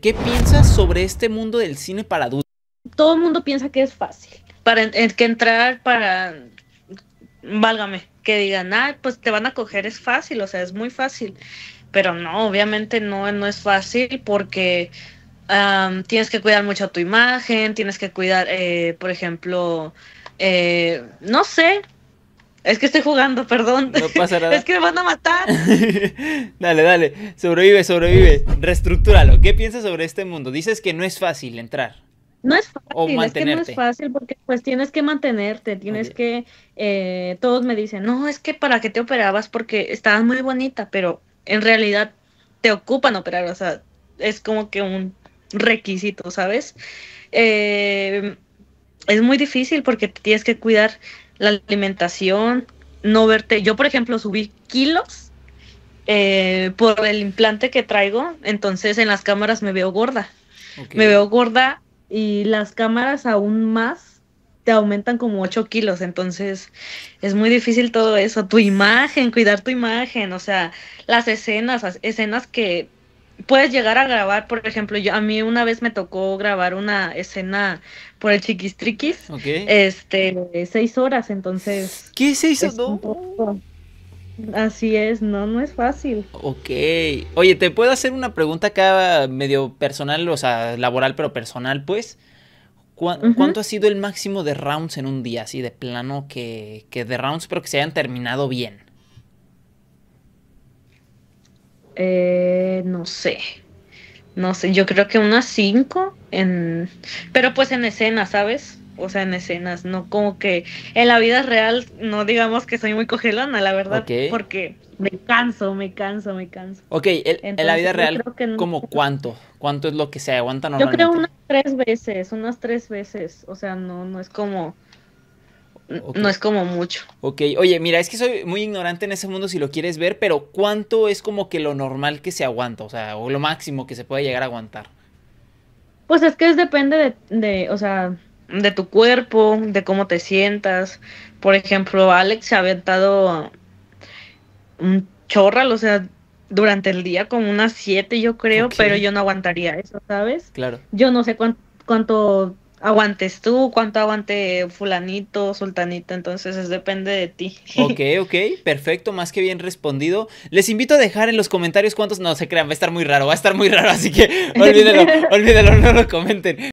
¿Qué piensas sobre este mundo del cine para adultos? Todo el mundo piensa que es fácil. Para que entrar para válgame, que digan, ah, pues te van a coger, es fácil, o sea, es muy fácil. Pero no, obviamente no, no es fácil porque tienes que cuidar mucho tu imagen, tienes que cuidar, eh, por ejemplo, eh, no sé, es que estoy jugando, perdón. es que me van a matar. dale, dale. Sobrevive, sobrevive. Reestructúralo. ¿Qué piensas sobre este mundo? Dices que no es fácil entrar. No es fácil, es que no es fácil porque pues tienes que mantenerte, tienes que, eh, todos me dicen, no, es que para qué te operabas porque estabas muy bonita, pero en realidad te ocupan operar, o sea, es como que un requisito, ¿sabes? Eh, es muy difícil porque tienes que cuidar la alimentación, no verte. Yo, por ejemplo, subí kilos eh, por el implante que traigo, entonces en las cámaras me veo gorda. Me veo gorda y las cámaras aún más te aumentan como 8 kilos, entonces es muy difícil todo eso, tu imagen, cuidar tu imagen, o sea, las escenas, escenas que puedes llegar a grabar, por ejemplo, yo a mí una vez me tocó grabar una escena por el Chiquistriquis, okay. este, seis horas, entonces. ¿Qué seis horas? Así es, no, no es fácil. Ok. Oye, te puedo hacer una pregunta acá medio personal, o sea, laboral, pero personal, pues. ¿Cuánto ha sido el máximo de rounds en un día, así de plano que, que de rounds, pero que se hayan terminado bien? Eh, no sé. No sé, yo creo que unas cinco, en, pero pues en escenas, ¿sabes? O sea, en escenas, no como que en la vida real, no digamos que soy muy cogelona, la verdad, porque me canso, me canso, me canso. Ok, en la vida real, ¿como cuánto? ¿Cuánto es lo que se aguanta normalmente? Yo creo unas tres veces, unas tres veces, o sea, no, no es como no es como mucho. Ok, oye, mira, es que soy muy ignorante en ese mundo si lo quieres ver, pero ¿cuánto es como que lo normal que se aguanta? O sea, o lo máximo que se puede llegar a aguantar. Pues es que es, depende de, o sea, de tu cuerpo, de cómo te sientas. Por ejemplo, Alex se ha aventado un chorral, o sea, durante el día como unas siete, yo creo, pero yo no aguantaría eso, ¿sabes? Claro. Yo no sé cuánto, cuánto aguantes tú, cuánto aguante fulanito, sultanito, entonces es, depende de ti. Ok, ok, perfecto, más que bien respondido. Les invito a dejar en los comentarios cuántos, no se crean, va a estar muy raro, va a estar muy raro, así que olvídenlo, olvídenlo, no lo comenten.